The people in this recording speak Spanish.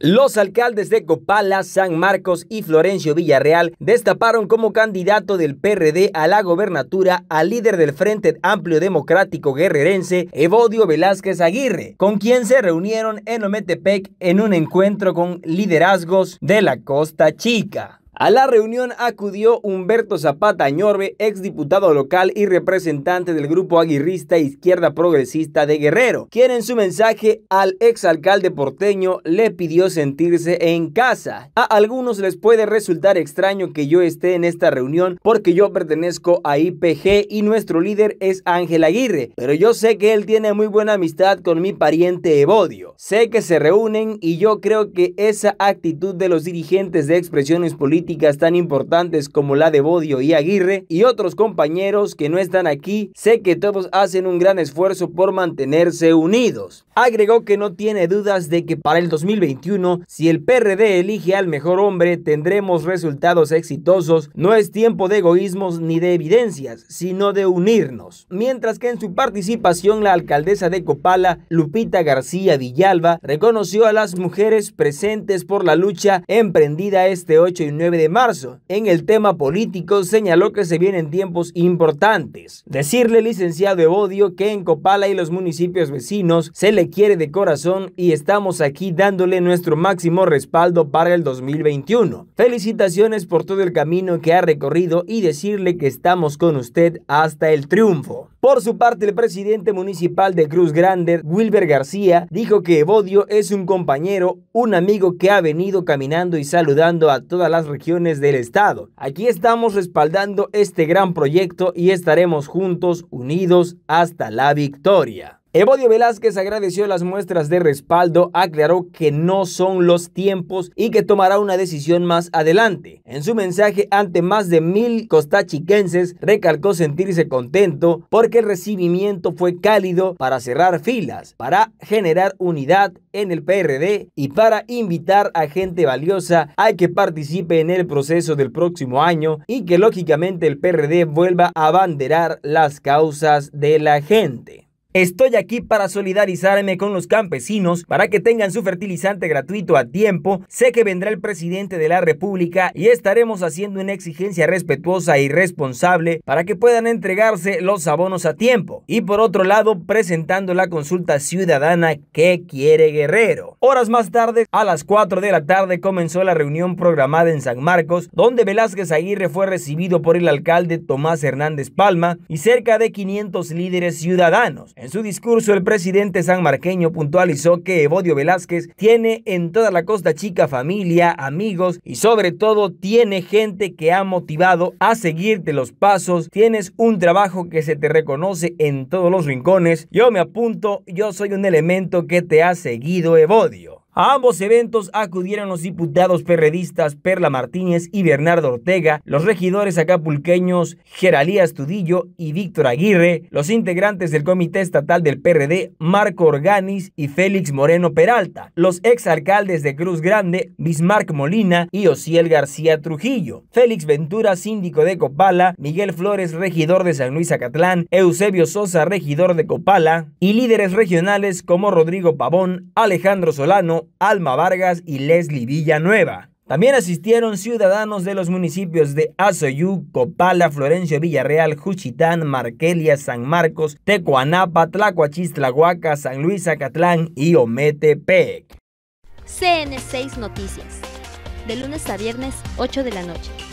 Los alcaldes de Copala, San Marcos y Florencio Villarreal destaparon como candidato del PRD a la gobernatura al líder del Frente Amplio Democrático Guerrerense, Evodio Velázquez Aguirre, con quien se reunieron en Ometepec en un encuentro con liderazgos de la Costa Chica. A la reunión acudió Humberto Zapata Ñorbe, exdiputado local y representante del grupo aguirrista Izquierda Progresista de Guerrero, quien en su mensaje al exalcalde porteño le pidió sentirse en casa. A algunos les puede resultar extraño que yo esté en esta reunión porque yo pertenezco a IPG y nuestro líder es Ángel Aguirre, pero yo sé que él tiene muy buena amistad con mi pariente Evodio. Sé que se reúnen y yo creo que esa actitud de los dirigentes de expresiones políticas tan importantes como la de Bodio y Aguirre y otros compañeros que no están aquí, sé que todos hacen un gran esfuerzo por mantenerse unidos. Agregó que no tiene dudas de que para el 2021, si el PRD elige al mejor hombre, tendremos resultados exitosos. No es tiempo de egoísmos ni de evidencias, sino de unirnos. Mientras que en su participación, la alcaldesa de Copala, Lupita García Villalba, reconoció a las mujeres presentes por la lucha emprendida este 8 y 9 de marzo. En el tema político señaló que se vienen tiempos importantes. Decirle, licenciado Evodio, que en Copala y los municipios vecinos se le quiere de corazón y estamos aquí dándole nuestro máximo respaldo para el 2021. Felicitaciones por todo el camino que ha recorrido y decirle que estamos con usted hasta el triunfo. Por su parte, el presidente municipal de Cruz Grande, Wilber García, dijo que Evodio es un compañero, un amigo que ha venido caminando y saludando a todas las del estado. Aquí estamos respaldando este gran proyecto y estaremos juntos, unidos, hasta la victoria. Evodio Velázquez agradeció las muestras de respaldo, aclaró que no son los tiempos y que tomará una decisión más adelante. En su mensaje ante más de mil costachiquenses, recalcó sentirse contento porque el recibimiento fue cálido para cerrar filas, para generar unidad en el PRD y para invitar a gente valiosa a que participe en el proceso del próximo año y que lógicamente el PRD vuelva a abanderar las causas de la gente. Estoy aquí para solidarizarme con los campesinos para que tengan su fertilizante gratuito a tiempo. Sé que vendrá el presidente de la República y estaremos haciendo una exigencia respetuosa y responsable para que puedan entregarse los abonos a tiempo. Y por otro lado, presentando la consulta ciudadana que quiere Guerrero. Horas más tarde, a las 4 de la tarde, comenzó la reunión programada en San Marcos, donde Velázquez Aguirre fue recibido por el alcalde Tomás Hernández Palma y cerca de 500 líderes ciudadanos. En su discurso, el presidente sanmarqueño puntualizó que Evodio Velázquez tiene en toda la Costa Chica familia, amigos y sobre todo tiene gente que ha motivado a seguirte los pasos. Tienes un trabajo que se te reconoce en todos los rincones. Yo me apunto, yo soy un elemento que te ha seguido, Evodio. A ambos eventos acudieron los diputados perredistas Perla Martínez y Bernardo Ortega, los regidores acapulqueños Geralías Tudillo y Víctor Aguirre, los integrantes del Comité Estatal del PRD Marco Organis y Félix Moreno Peralta, los exalcaldes de Cruz Grande Bismarck Molina y Osiel García Trujillo, Félix Ventura, síndico de Copala, Miguel Flores, regidor de San Luis Acatlán, Eusebio Sosa, regidor de Copala, y líderes regionales como Rodrigo Pavón, Alejandro Solano, Alma Vargas y Leslie Villanueva. También asistieron ciudadanos de los municipios de Azoyú, Copala, Florencio Villarreal, Juchitán, Marquelia, San Marcos, Tecuanapa, Tlacuachistlahuaca, San Luis, Acatlán y Ometepec. CN6 Noticias, de lunes a viernes, 8 de la noche.